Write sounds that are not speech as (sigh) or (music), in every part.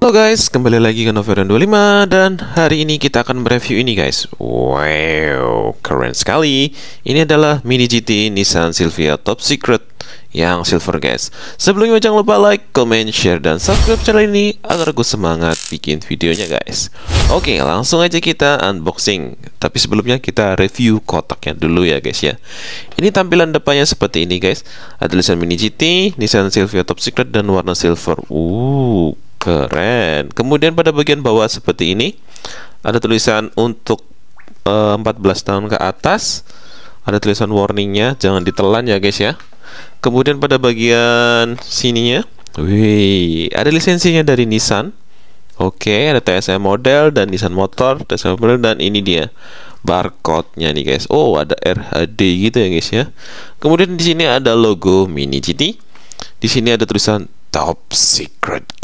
Halo guys, kembali lagi ke Noveron 25 dan hari ini kita akan mereview ini guys Wow, keren sekali Ini adalah Mini GT Nissan Silvia Top Secret yang silver guys Sebelumnya jangan lupa like, comment, share, dan subscribe channel ini agar gue semangat bikin videonya guys Oke, langsung aja kita unboxing Tapi sebelumnya kita review kotaknya dulu ya guys ya Ini tampilan depannya seperti ini guys Ada tulisan Mini GT, Nissan Silvia Top Secret, dan warna silver Uh. Keren. Kemudian pada bagian bawah seperti ini ada tulisan untuk e, eh, 14 tahun ke atas. Ada tulisan warningnya, jangan ditelan ya guys ya. Kemudian pada bagian sininya, wih, ada lisensinya dari Nissan. Oke, ada TSM model dan Nissan motor, TSM model dan ini dia barcode-nya nih guys. Oh, ada RHD gitu ya guys ya. Kemudian di sini ada logo Mini GT. Di sini ada tulisan Top Secret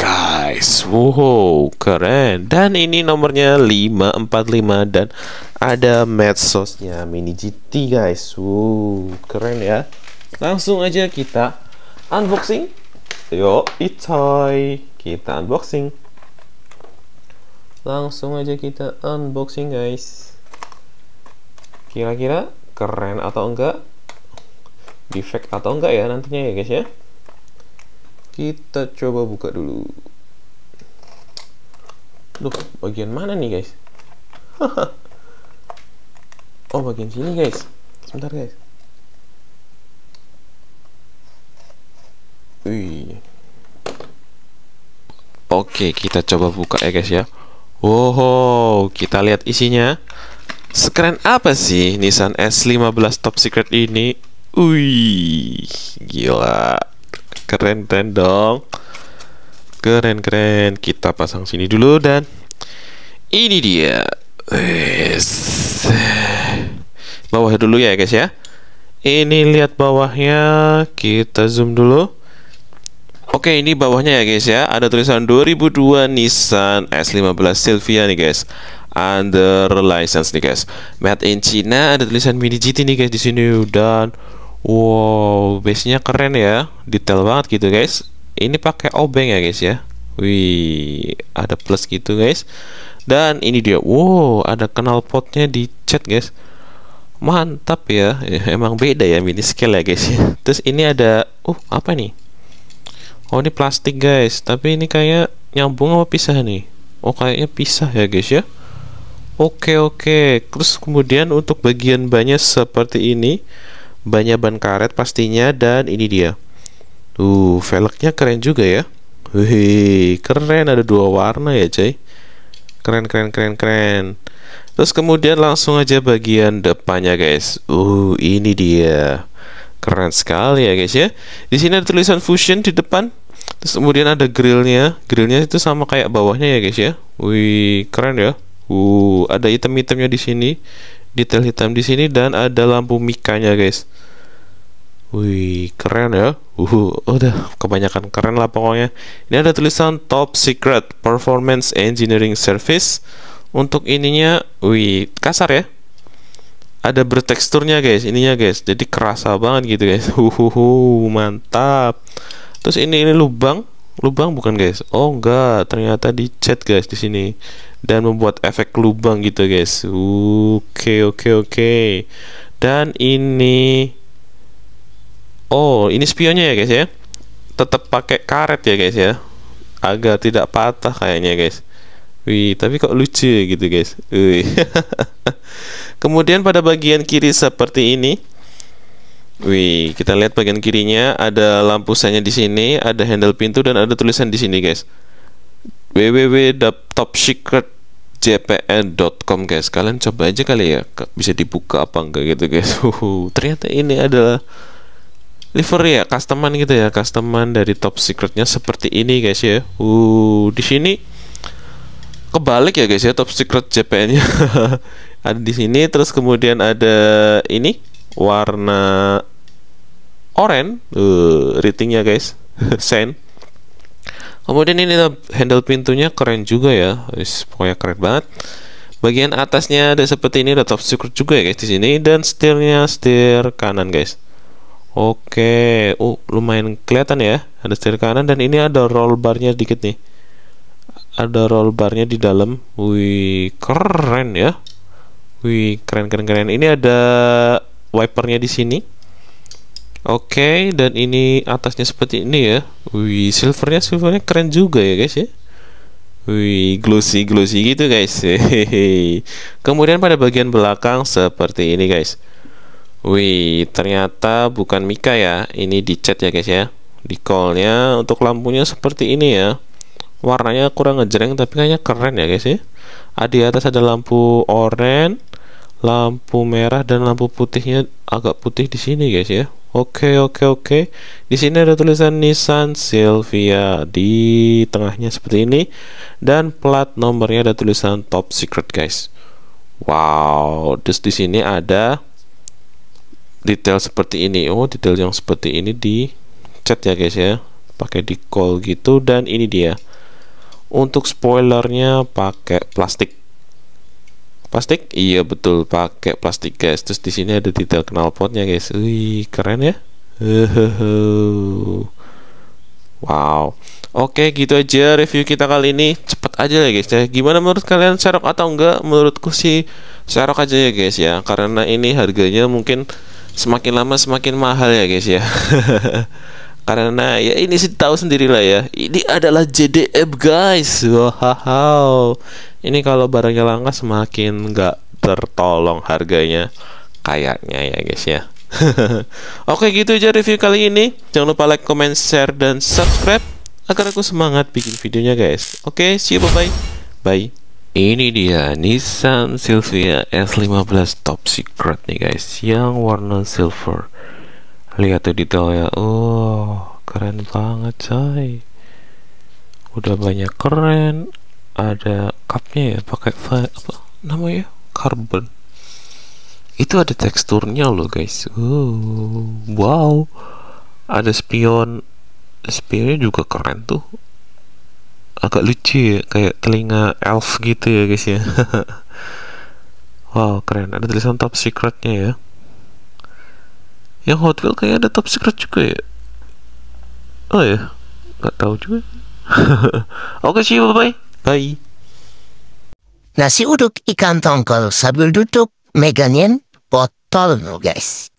guys Wow keren Dan ini nomornya 545 Dan ada medsosnya Mini GT guys Wow keren ya Langsung aja kita unboxing Yo itoy Kita unboxing Langsung aja kita unboxing guys Kira-kira keren atau enggak Defect atau enggak ya nantinya ya guys ya kita coba buka dulu Duh, bagian mana nih guys? (laughs) oh, bagian sini guys. Sebentar guys. Oke, Oke, kita coba buka ya guys ya. Wow, kita lihat isinya. Sekeren apa sih Nissan S15 Top Secret ini? Wih, gila. Keren-keren dong keren keren kita pasang sini dulu dan ini dia yes. bawah dulu ya guys ya ini lihat bawahnya kita zoom dulu Oke ini bawahnya ya guys ya Ada tulisan 2002 Nissan S15 Silvia nih guys Under license nih guys Made in China ada tulisan mini GT nih guys di sini Dan wow base nya keren ya Detail banget gitu guys ini pakai obeng ya guys ya wih ada plus gitu guys dan ini dia wow ada kenal potnya di chat guys mantap ya. Eh, emang beda ya mini scale ya guys ya (laughs) terus ini ada uh apa nih oh ini plastik guys tapi ini kayak nyambung apa pisah nih oh kayaknya pisah ya guys ya Oke oke, terus kemudian untuk bagian banyak seperti ini, Banyak ban karet pastinya dan ini dia. Tuh, velgnya keren juga ya. Wih, keren ada dua warna ya, cuy. Keren, keren, keren, keren. Terus kemudian langsung aja bagian depannya, guys. Uh, ini dia. Keren sekali ya, guys ya. Di sini ada tulisan Fusion di depan. Terus kemudian ada grillnya. Grillnya itu sama kayak bawahnya ya, guys ya. Wih, keren ya. Uh, ada item-itemnya di sini. Detail hitam di sini dan ada lampu mikanya, guys. Wih, keren ya. Uh, udah kebanyakan keren lah pokoknya. Ini ada tulisan Top Secret Performance Engineering Service. Untuk ininya, wih, kasar ya. Ada berteksturnya guys, ininya guys. Jadi kerasa banget gitu guys. Uhuhu, mantap. Terus ini ini lubang, lubang bukan guys. Oh enggak, ternyata dicet guys di sini dan membuat efek lubang gitu guys. Oke, okay, oke, okay, oke. Okay. Dan ini Oh, ini spionnya ya guys ya. Tetap pakai karet ya guys ya. Agar tidak patah kayaknya guys. Wih, tapi kok lucu ya gitu guys. Wih. (laughs) Kemudian pada bagian kiri seperti ini. Wih, kita lihat bagian kirinya ada lampu senya di sini, ada handle pintu dan ada tulisan di sini guys. www.topsecretjpn.com guys. Kalian coba aja kali ya, bisa dibuka apa enggak gitu guys. (laughs) Uh, ternyata ini adalah livery ya customan gitu ya customan dari top secretnya seperti ini guys ya uh di sini kebalik ya guys ya top secret JPN nya (laughs) ada di sini terus kemudian ada ini warna oranye uh, ratingnya guys (laughs) sen kemudian ini handle pintunya keren juga ya Is, pokoknya keren banget bagian atasnya ada seperti ini ada top secret juga ya guys di sini dan setirnya setir kanan guys Oke, oh lumayan kelihatan ya. Ada setir kanan dan ini ada roll barnya dikit nih. Ada roll barnya di dalam. Wih, keren ya. Wih, keren keren keren. Ini ada wipernya di sini. Oke, dan ini atasnya seperti ini ya. Wih, silvernya silvernya keren juga ya guys ya. Wih, glossy glossy gitu guys. (laughs) Hehehe. Kemudian pada bagian belakang seperti ini guys. Wih, ternyata bukan Mika ya. Ini di chat ya guys ya. Di callnya untuk lampunya seperti ini ya. Warnanya kurang ngejreng tapi kayaknya keren ya guys ya. Ah, di atas ada lampu oranye, lampu merah dan lampu putihnya agak putih di sini guys ya. Oke oke oke. Di sini ada tulisan Nissan Silvia di tengahnya seperti ini dan plat nomornya ada tulisan top secret guys. Wow, terus di sini ada detail seperti ini oh detail yang seperti ini di chat ya guys ya pakai di call gitu dan ini dia untuk spoilernya pakai plastik plastik iya betul pakai plastik guys terus di sini ada detail knalpotnya guys wih keren ya (laughs) wow oke gitu aja review kita kali ini cepet aja ya guys ya gimana menurut kalian serok atau enggak menurutku sih serok aja ya guys ya karena ini harganya mungkin semakin lama semakin mahal ya guys ya (laughs) karena ya ini sih tahu sendirilah ya ini adalah JDM guys wow ini kalau barangnya langka semakin nggak tertolong harganya kayaknya ya guys ya (laughs) Oke gitu aja review kali ini Jangan lupa like, comment, share, dan subscribe Agar aku semangat bikin videonya guys Oke see you bye bye Bye ini dia Nissan Silvia S15 Top Secret nih guys Yang warna silver Lihat tuh detailnya Oh keren banget coy Udah banyak keren Ada cupnya ya pakai apa namanya carbon Itu ada teksturnya loh guys uh, Wow Ada spion Spionnya juga keren tuh agak lucu ya kayak telinga elf gitu ya guys ya (laughs) wow keren ada tulisan top secretnya ya yang Hot Wheels kayak ada top secret juga ya oh ya nggak tahu juga (laughs) oke sih bye bye bye nasi uduk ikan tongkol sambil duduk megangin botol guys